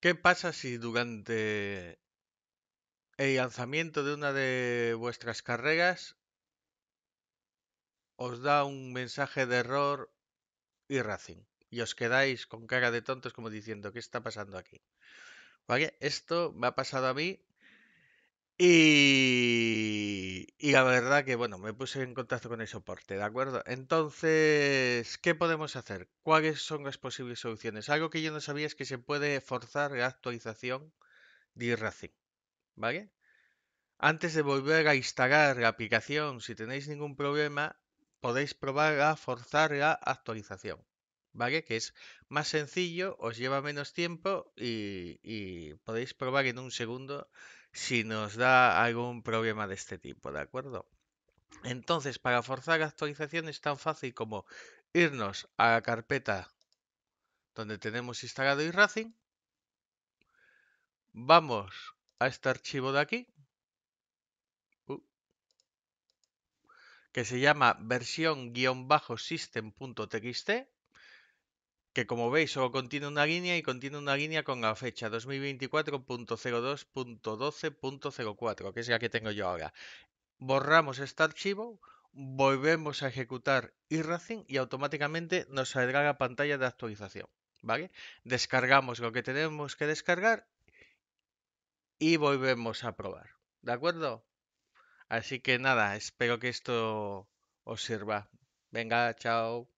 ¿Qué pasa si durante el lanzamiento de una de vuestras carreras os da un mensaje de error y Racing? Y os quedáis con cara de tontos como diciendo, ¿qué está pasando aquí? ¿Vale? Esto me ha pasado a mí y y la verdad que, bueno, me puse en contacto con el soporte, ¿de acuerdo? Entonces, ¿qué podemos hacer? ¿Cuáles son las posibles soluciones? Algo que yo no sabía es que se puede forzar la actualización de Racing. ¿vale? Antes de volver a instalar la aplicación, si tenéis ningún problema, podéis probar a forzar la actualización. ¿vale? Que es más sencillo, os lleva menos tiempo y, podéis probar en un segundo si nos da algún problema de este tipo, ¿de acuerdo? Entonces, para forzar actualización es tan fácil como irnos a la carpeta donde tenemos instalado iRacing. Vamos a este archivo de aquí, uh, que se llama versión-system.txt que como veis solo contiene una línea y contiene una línea con la fecha 2024.02.12.04, que es la que tengo yo ahora. Borramos este archivo, volvemos a ejecutar iRacing y automáticamente nos saldrá la pantalla de actualización. ¿Vale? Descargamos lo que tenemos que descargar y volvemos a probar. ¿De acuerdo? Así que nada, espero que esto os sirva. Venga, chao.